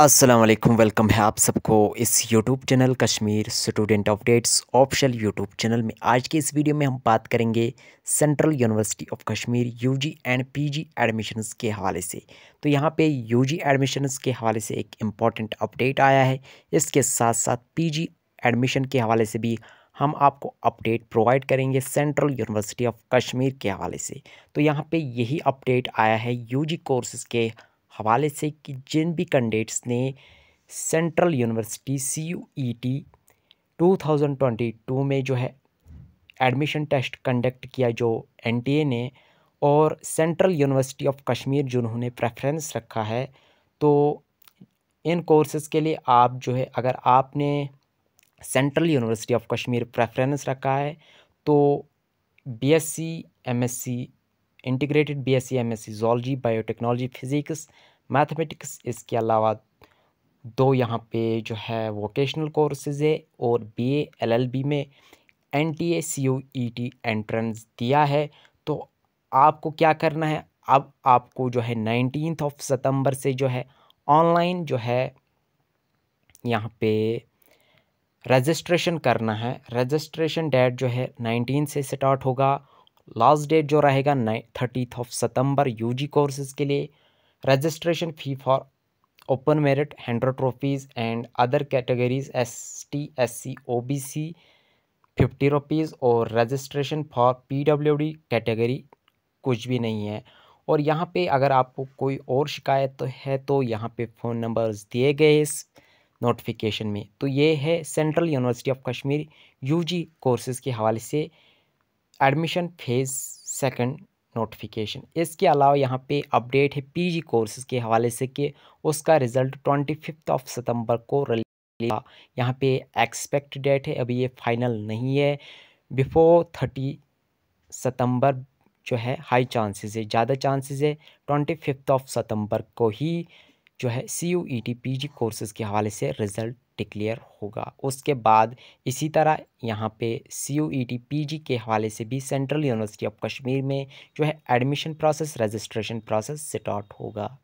Aslam welcome है आप सबको इस YouTube channel Kashmir student updates official YouTube channel में आज के इस वीडियो में हम बात करेंगे central university of Kashmir UG and PG admissions के हवाले से तो यहाँ पे यूजी एडमिशन्स के हवाले से एक इम्पॉर्टेंट अपडेट आया है इसके साथ साथ जी एडमिशन के हवाले से भी हम आपको अपडेट प्रोवाइड करेंगे सेंट्रल यूनिवर्सिटी ऑफ कश्मीर के हवाले से तो यहाँ पर यही अपडेट आया है यू कोर्सेज़ के हवाले से कि जिन भी कैंडिडेट्स ने central university C U E T two thousand twenty two में जो है एडमिशन टेस्ट कंडक्ट किया जो एन टी ए ने और सेंट्रल यूनिवर्सिटी ऑफ कश्मीर जिन्होंने प्रेफरेंस रखा है तो इन कोर्सेज़ के लिए आप जो है अगर आपने central university of Kashmir preference रखा है तो BSc MSc integrated B S C M S C zoology biotechnology physics mathematics इसके अलावा दो यहाँ पे जो है वोकेशनल कोर्सेज़ है और बी एल एल बी में N T A C U E T entrance दिया है तो आपको क्या करना है अब आपको जो है नाइनटीन ऑफ सितंबर से जो है ऑनलाइन जो है यहाँ पे रजिस्ट्रेशन करना है रजिस्ट्रेशन डेट जो है नाइनटीन से स्टार्ट होगा लास्ट डेट जो रहेगा नाइन थर्टीथ ऑफ सितंबर यूजी कोर्सेज़ के लिए registration fee for open merit hundred rupees and other categories S T S C O B C fifty rupees और registration for P W D category कुछ भी नहीं है और यहाँ पे अगर आपको कोई और शिकायत तो है तो यहाँ पे फ़ोन नंबर्स दिए गए इस नोटिफिकेशन में तो ये है central university of Kashmir UG courses के हवाले से एडमिशन फेज़ सेकंड नोटिफिकेशन इसके अलावा यहाँ पे अपडेट है पीजी कोर्सेज के हवाले से कि उसका result twenty fifth of September को रिलीज यहाँ पे एक्सपेक्ट डेट है अभी ये फाइनल नहीं है बिफोर थर्टी सितंबर जो है हाई चांसेस है ज़्यादा चांसेस है ट्वेंटी फिफ्थ ऑफ सितंबर को ही जो है C U E T P G courses के हवाले से रिज़ल्ट डिक्लेयर होगा उसके बाद इसी तरह यहाँ पे C U E T P G के हवाले से भी सेंट्रल यूनिवर्सिटी ऑफ कश्मीर में जो है admission process registration process start होगा